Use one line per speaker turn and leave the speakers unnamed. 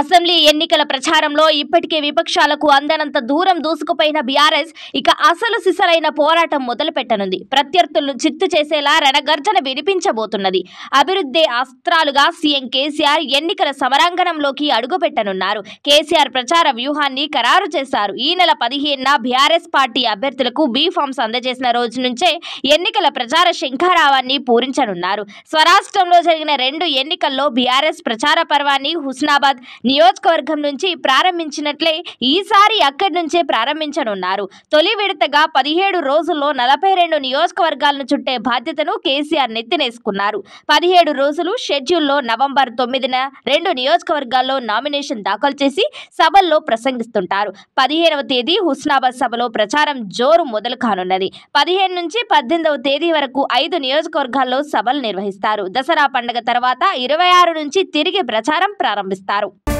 assembly ఎన్నికల ప్రచారంలో ఇప్పటికే విపక్షాలకు అందనంత దూరం దూసుకుపోయిన బీఆర్ఎస్ ఇక అసలు సిసలైన పోరాటం మొదలుపెట్టనుంది ప్రత్యర్థులను చిత్తు చేసేలా రణగర్జన వినిపించబోతున్నది అభివృద్ధి అస్త్రాలుగా సీఎం కేసీఆర్ ఎన్నికల సమరాంగణంలోకి అడుగుపెట్టనున్నారు కేసీఆర్ ప్రచార వ్యూహాన్ని ఖరారు చేశారు ఈ నెల పదిహేనున బీఆర్ఎస్ పార్టీ అభ్యర్థులకు బీ ఫామ్స్ అందజేసిన రోజు నుంచే ఎన్నికల ప్రచార శంఖారావాన్ని పూరించనున్నారు స్వరాష్ట్రంలో జరిగిన రెండు ఎన్నికల్లో బీఆర్ఎస్ ప్రచార పర్వాన్ని హుస్నాబాద్ నియోజకవర్గం నుంచి ప్రారంభించినట్లే ఈసారి అక్కడి నుంచే ప్రారంభించనున్నారు తొలి విడతగా పదిహేడు రోజుల్లో నలభై రెండు నియోజకవర్గాలను చుట్టే బాధ్యతను కేసీఆర్ నెత్తినేసుకున్నారు పదిహేడు రోజులు షెడ్యూల్లో నవంబర్ తొమ్మిదిన రెండు నియోజకవర్గాల్లో నామినేషన్ దాఖలు చేసి సభల్లో ప్రసంగిస్తుంటారు పదిహేనవ తేదీ హుస్నాబాద్ సభలో ప్రచారం జోరు మొదలు కానున్నది పదిహేను నుంచి పద్దెనిమిదవ తేదీ వరకు ఐదు నియోజకవర్గాల్లో సభలు నిర్వహిస్తారు దసరా పండుగ తర్వాత ఇరవై ఆరు నుంచి తిరిగి ప్రచారం ప్రారంభిస్తారు